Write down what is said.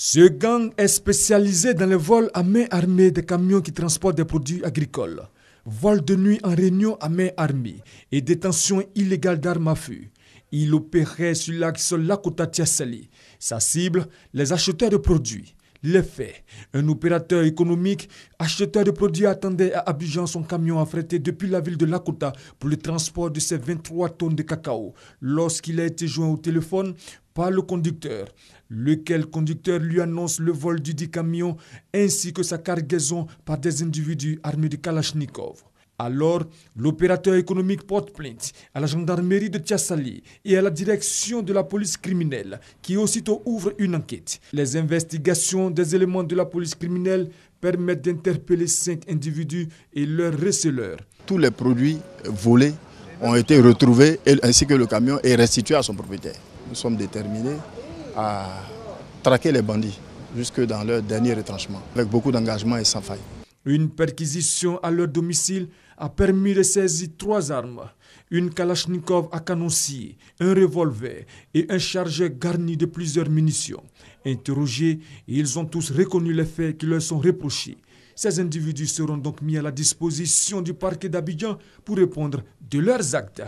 Ce gang est spécialisé dans le vol à main armée des camions qui transportent des produits agricoles, vol de nuit en réunion à main armée et détention illégale d'armes à feu. Il opérait sur l'axe Lakota tiassali Sa cible, les acheteurs de produits. L'effet, Un opérateur économique, acheteur de produits, attendait à Abidjan son camion affrété depuis la ville de Lakota pour le transport de ses 23 tonnes de cacao lorsqu'il a été joint au téléphone par le conducteur, lequel conducteur lui annonce le vol du dit camion ainsi que sa cargaison par des individus armés de Kalachnikov. Alors, l'opérateur économique porte plainte à la gendarmerie de Tchassali et à la direction de la police criminelle, qui aussitôt ouvre une enquête. Les investigations des éléments de la police criminelle permettent d'interpeller cinq individus et leurs receleurs. Tous les produits volés ont été retrouvés, ainsi que le camion est restitué à son propriétaire. Nous sommes déterminés à traquer les bandits jusque dans leur dernier retranchement, avec beaucoup d'engagement et sans faille. Une perquisition à leur domicile a permis de saisir trois armes, une Kalachnikov à canoncier, un revolver et un chargeur garni de plusieurs munitions. Interrogés, ils ont tous reconnu les faits qui leur sont reprochés. Ces individus seront donc mis à la disposition du parquet d'Abidjan pour répondre de leurs actes.